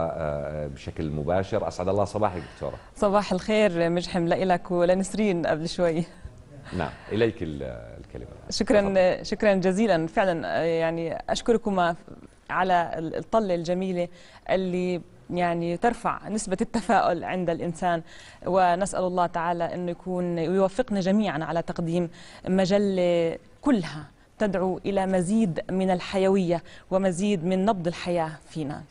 آه، بشكل مباشر اسعد الله صباحك دكتوره صباح الخير مجحم لك ولنسرين قبل شوي نعم اليك الكلمه شكرا فضل. شكرا جزيلا فعلا آه، يعني اشكركما على الطله الجميله اللي يعني ترفع نسبة التفاؤل عند الإنسان ونسأل الله تعالى أن يكون يوفقنا جميعا على تقديم مجلة كلها تدعو إلى مزيد من الحيوية ومزيد من نبض الحياة فينا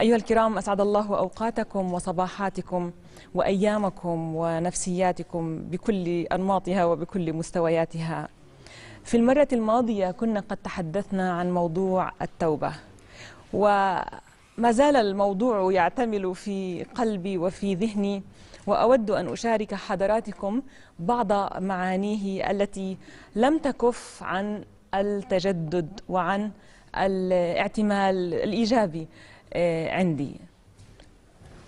أيها الكرام أسعد الله أوقاتكم وصباحاتكم وأيامكم ونفسياتكم بكل أنماطها وبكل مستوياتها في المرة الماضية كنا قد تحدثنا عن موضوع التوبة وما زال الموضوع يعتمل في قلبي وفي ذهني وأود أن أشارك حضراتكم بعض معانيه التي لم تكف عن التجدد وعن الاعتمال الإيجابي آه، عندي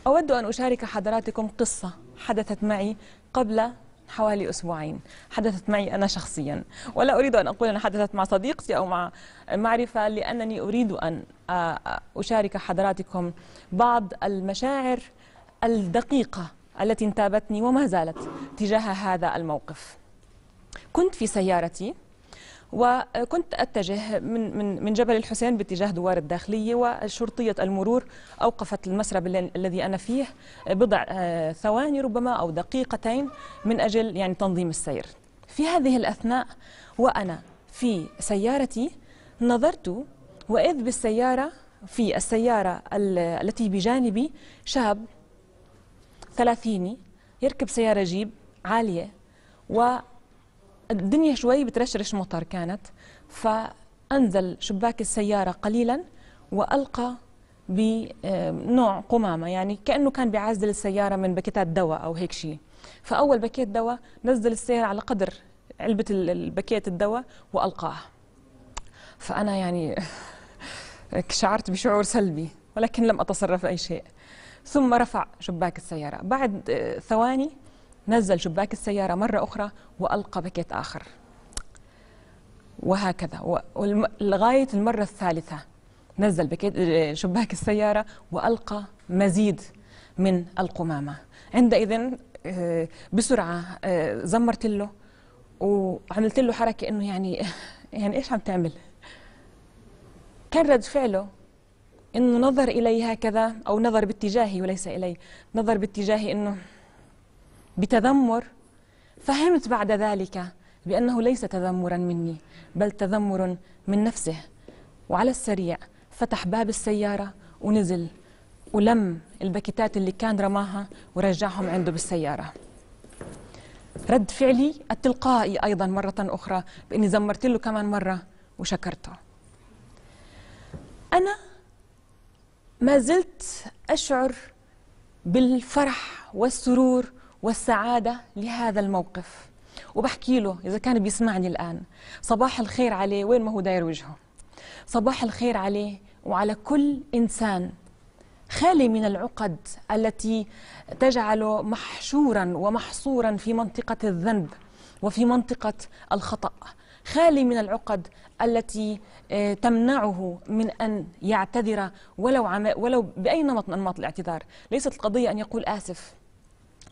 أود أن أشارك حضراتكم قصة حدثت معي قبل حوالي أسبوعين حدثت معي أنا شخصيا ولا أريد أن أقول أن حدثت مع صديقتي أو مع معرفة لأنني أريد أن آه، آه، أشارك حضراتكم بعض المشاعر الدقيقة التي انتابتني وما زالت تجاه هذا الموقف كنت في سيارتي وكنت اتجه من من من جبل الحسين باتجاه دوار الداخليه وشرطيه المرور اوقفت المسرب الذي انا فيه بضع آه، ثواني ربما او دقيقتين من اجل يعني تنظيم السير. في هذه الاثناء وانا في سيارتي نظرت واذ بالسياره في السياره التي بجانبي شاب ثلاثيني يركب سياره جيب عاليه و الدنيا شوي بترشرش مطر كانت فأنزل شباك السيارة قليلا وألقى بنوع آه، قمامة يعني كأنه كان بيعزل السيارة من باكيتات دواء أو هيك شيء فأول باكيت دواء نزل السيارة على قدر علبة الباكيت الدواء وألقاه فأنا يعني شعرت بشعور سلبي ولكن لم أتصرف أي شيء ثم رفع شباك السيارة بعد آه، ثواني نزل شباك السيارة مرة أخرى وألقى باكيت آخر وهكذا لغاية المرة الثالثة نزل باكيت شباك السيارة وألقى مزيد من القمامة عندئذ آه، بسرعة آه، زمرت له وعملت له حركة إنه يعني يعني إيش عم تعمل؟ كان رد فعله إنه نظر إلي هكذا أو نظر باتجاهي وليس إلي نظر باتجاهي إنه بتذمر فهمت بعد ذلك بأنه ليس تذمرا مني بل تذمر من نفسه وعلى السريع فتح باب السيارة ونزل ولم الباكيتات اللي كان رماها ورجعهم عنده بالسيارة رد فعلي التلقائي أيضا مرة أخرى بإني زمرت له كمان مرة وشكرته أنا ما زلت أشعر بالفرح والسرور والسعادة لهذا الموقف وبحكي له إذا كان بيسمعني الآن صباح الخير عليه وين ما هو داير وجهه صباح الخير عليه وعلى كل إنسان خالي من العقد التي تجعله محشورا ومحصورا في منطقة الذنب وفي منطقة الخطأ خالي من العقد التي آه، تمنعه من أن يعتذر ولو, ولو بأي نمط من أنماط الاعتذار ليست القضية أن يقول آسف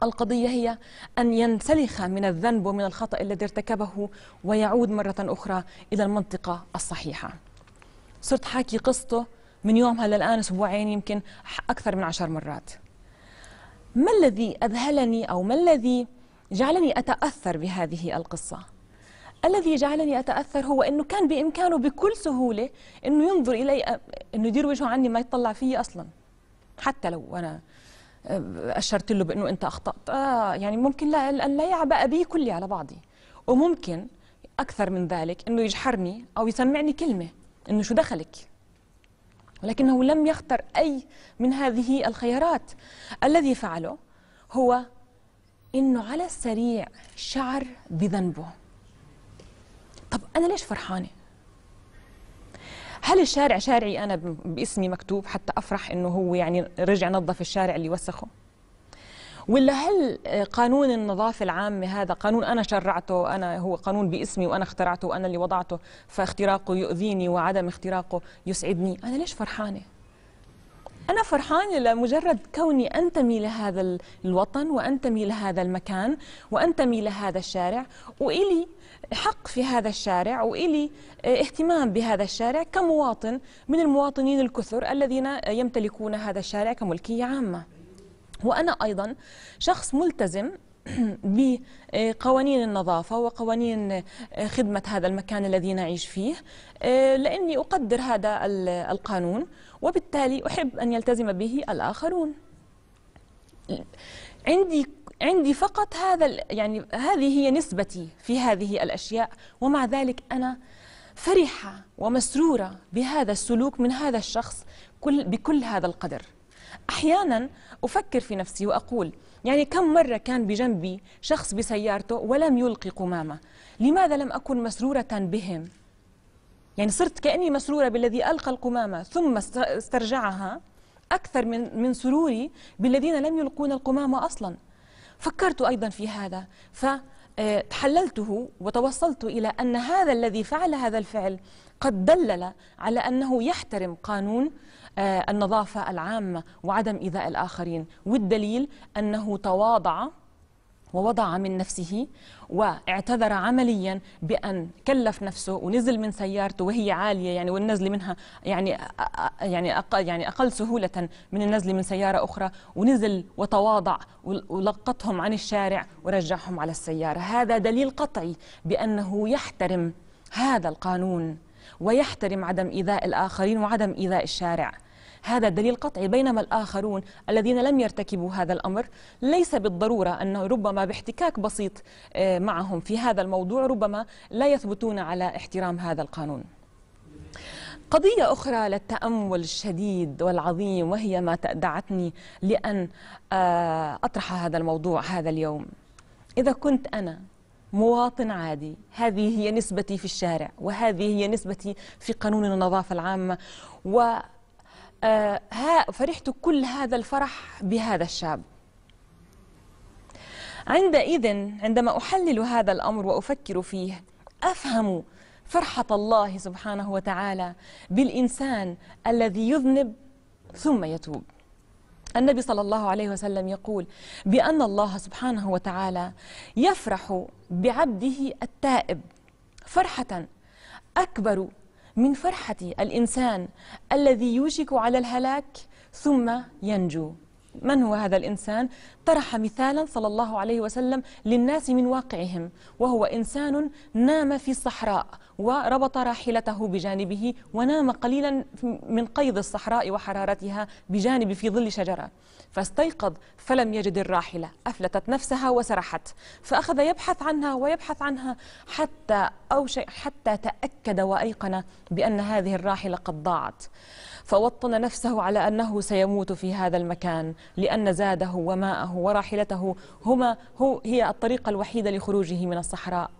القضية هي أن ينسلخ من الذنب ومن الخطأ الذي ارتكبه ويعود مرة أخرى إلى المنطقة الصحيحة صرت حاكي قصته من يومها للآن أسبوعين يمكن أكثر من عشر مرات ما الذي أذهلني أو ما الذي جعلني أتأثر بهذه القصة الذي جعلني أتأثر هو أنه كان بإمكانه بكل سهولة أنه ينظر إلي أنه يدير وجهه عني ما يطلع فيي أصلا حتى لو أنا اشرت له بانه انت اخطات آه يعني ممكن لا لا يعبأ بي كلي على بعضي وممكن اكثر من ذلك انه يجحرني او يسمعني كلمه انه شو دخلك ولكنه لم يختر اي من هذه الخيارات الذي فعله هو انه على السريع شعر بذنبه طب انا ليش فرحانه هل الشارع شارعي أنا باسمي مكتوب حتى أفرح أنه هو يعني رجع نظف الشارع اللي وسخه ولا هل آه، قانون النظافة العامة هذا قانون أنا شرعته أنا هو قانون باسمي وأنا اخترعته وأنا اللي وضعته فاختراقه يؤذيني وعدم اختراقه يسعدني أنا ليش فرحانة؟ أنا فرحانة لمجرد كوني أنتمي لهذا الوطن وأنتمي لهذا المكان وأنتمي لهذا الشارع وإلي حق في هذا الشارع وإلي آه، اهتمام بهذا الشارع كمواطن من المواطنين الكثر الذين يمتلكون هذا الشارع كملكية عامة وأنا أيضا شخص ملتزم بقوانين النظافة وقوانين آه، خدمة هذا المكان الذي نعيش فيه آه، لأني أقدر هذا القانون وبالتالي أحب أن يلتزم به الآخرون عندي عندي فقط هذا يعني هذه هي نسبتي في هذه الاشياء ومع ذلك انا فرحه ومسروره بهذا السلوك من هذا الشخص كل بكل هذا القدر احيانا افكر في نفسي واقول يعني كم مره كان بجنبي شخص بسيارته ولم يلقي قمامه لماذا لم اكن مسروره بهم يعني صرت كاني مسروره بالذي القى القمامه ثم استرجعها اكثر من من سروري بالذين لم يلقون القمامه اصلا فكرت أيضا في هذا فتحللته آه، وتوصلت إلى أن هذا الذي فعل هذا الفعل قد دلل على أنه يحترم قانون آه، النظافة العامة وعدم إيذاء الآخرين والدليل أنه تواضع ووضع من نفسه واعتذر عمليا بأن كلف نفسه ونزل من سيارته وهي عالية يعني والنزل منها يعني يعني أقل يعني أقل سهولة من النزل من سيارة أخرى ونزل وتواضع ولقطهم عن الشارع ورجعهم على السيارة هذا دليل قطعي بأنه يحترم هذا القانون ويحترم عدم إيذاء الآخرين وعدم إيذاء الشارع هذا دليل قطعي بينما الآخرون الذين لم يرتكبوا هذا الأمر ليس بالضرورة أنه ربما باحتكاك بسيط آه، معهم في هذا الموضوع ربما لا يثبتون على احترام هذا القانون قضية أخرى للتأمل الشديد والعظيم وهي ما دعتني لأن آه، أطرح هذا الموضوع هذا اليوم إذا كنت أنا مواطن عادي هذه هي نسبتي في الشارع وهذه هي نسبتي في قانون النظافة العامة و آه، فرحت كل هذا الفرح بهذا الشاب عندئذ عندما أحلل هذا الأمر وأفكر فيه أفهم فرحة الله سبحانه وتعالى بالإنسان الذي يذنب ثم يتوب النبي صلى الله عليه وسلم يقول بأن الله سبحانه وتعالى يفرح بعبده التائب فرحة أكبر من فرحة الإنسان الذي يوشك على الهلاك ثم ينجو من هو هذا الإنسان؟ طرح مثالا صلى الله عليه وسلم للناس من واقعهم وهو إنسان نام في الصحراء وربط راحلته بجانبه ونام قليلا من قيض الصحراء وحرارتها بجانب في ظل شجرة فاستيقظ فلم يجد الراحلة أفلتت نفسها وسرحت فأخذ يبحث عنها ويبحث عنها حتى أو شيء حتى تأكد وأيقن بأن هذه الراحلة قد ضاعت فوطن نفسه على أنه سيموت في هذا المكان لأن زاده وماءه وراحلته هما هو هي الطريقة الوحيدة لخروجه من الصحراء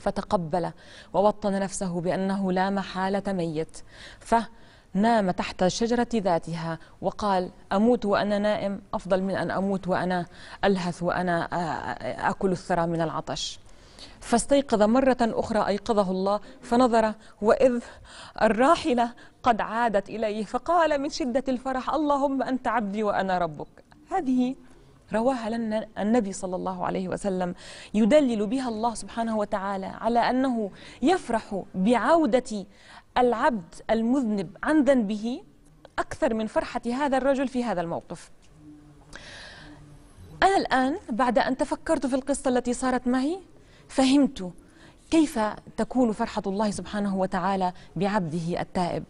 فتقبل ووطن نفسه بأنه لا محالة ميت فنام تحت شجرة ذاتها وقال أموت وأنا نائم أفضل من أن أموت وأنا ألهث وأنا أكل الثرى من العطش فاستيقظ مرة أخرى أيقظه الله فنظر وإذ الراحلة قد عادت إليه فقال من شدة الفرح اللهم أنت عبدي وأنا ربك هذه رواها لنا النبي صلى الله عليه وسلم يدلل بها الله سبحانه وتعالى على أنه يفرح بعودة العبد المذنب عن ذنبه أكثر من فرحة هذا الرجل في هذا الموقف أنا الآن بعد أن تفكرت في القصة التي صارت معي فهمت كيف تكون فرحة الله سبحانه وتعالى بعبده التائب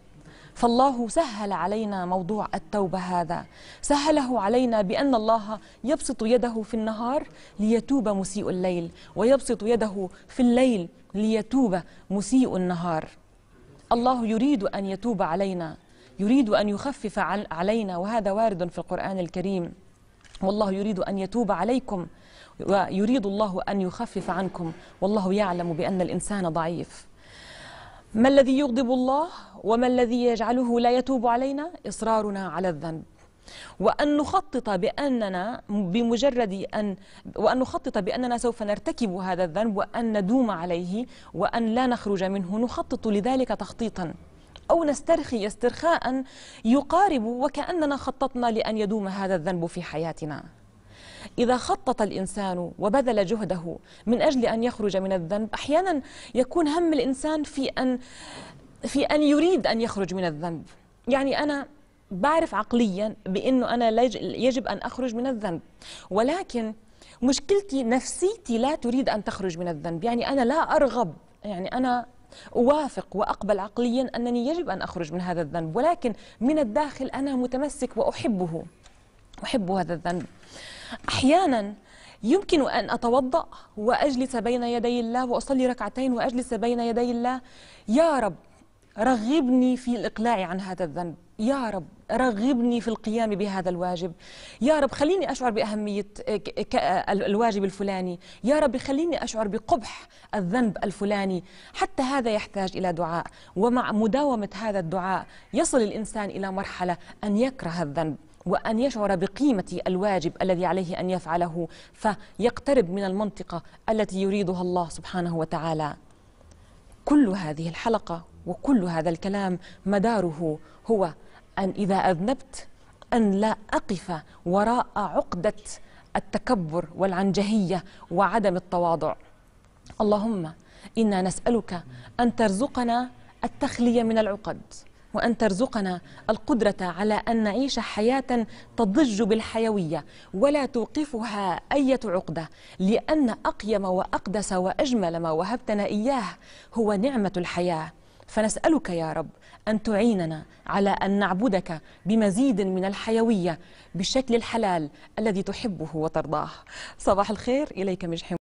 فالله سهل علينا موضوع التوبة هذا سهله علينا بأن الله يبسط يده في النهار ليتوب مسيء الليل ويبسط يده في الليل ليتوب مسيء النهار الله يريد أن يتوب علينا يريد أن يخفف علينا وهذا وارد في القرآن الكريم والله يريد أن يتوب عليكم ويريد الله أن يخفف عنكم والله يعلم بأن الإنسان ضعيف ما الذي يغضب الله وما الذي يجعله لا يتوب علينا إصرارنا على الذنب وأن نخطط بأننا بمجرد أن وأن نخطط بأننا سوف نرتكب هذا الذنب وأن ندوم عليه وأن لا نخرج منه نخطط لذلك تخطيطا أو نسترخي استرخاء يقارب وكأننا خططنا لأن يدوم هذا الذنب في حياتنا إذا خطط الإنسان وبذل جهده من أجل أن يخرج من الذنب أحيانا يكون هم الإنسان في أن في أن يريد أن يخرج من الذنب يعني أنا بعرف عقليا بأنه أنا يجب أن أخرج من الذنب ولكن مشكلتي نفسيتي لا تريد أن تخرج من الذنب يعني أنا لا أرغب يعني أنا أوافق وأقبل عقليا أنني يجب أن أخرج من هذا الذنب ولكن من الداخل أنا متمسك وأحبه أحب هذا الذنب أحيانا يمكن أن أتوضأ وأجلس بين يدي الله وأصلي ركعتين وأجلس بين يدي الله يا رب رغبني في الإقلاع عن هذا الذنب يا رب رغبني في القيام بهذا الواجب يا رب خليني أشعر بأهمية آه، آه، الواجب الفلاني يا رب خليني أشعر بقبح الذنب الفلاني حتى هذا يحتاج إلى دعاء ومع مداومة هذا الدعاء يصل الإنسان إلى مرحلة أن يكره الذنب وأن يشعر بقيمة الواجب الذي عليه أن يفعله فيقترب من المنطقة التي يريدها الله سبحانه وتعالى كل هذه الحلقة وكل هذا الكلام مداره هو أن إذا أذنبت أن لا أقف وراء عقدة التكبر والعنجهية وعدم التواضع اللهم إنا نسألك أن ترزقنا التخلية من العقد وأن ترزقنا القدرة على أن نعيش حياة تضج بالحيوية ولا توقفها أية عقدة لأن أقيم وأقدس وأجمل ما وهبتنا إياه هو نعمة الحياة فنسألك يا رب أن تعيننا على أن نعبدك بمزيد من الحيوية بالشكل الحلال الذي تحبه وترضاه صباح الخير إليك مجحم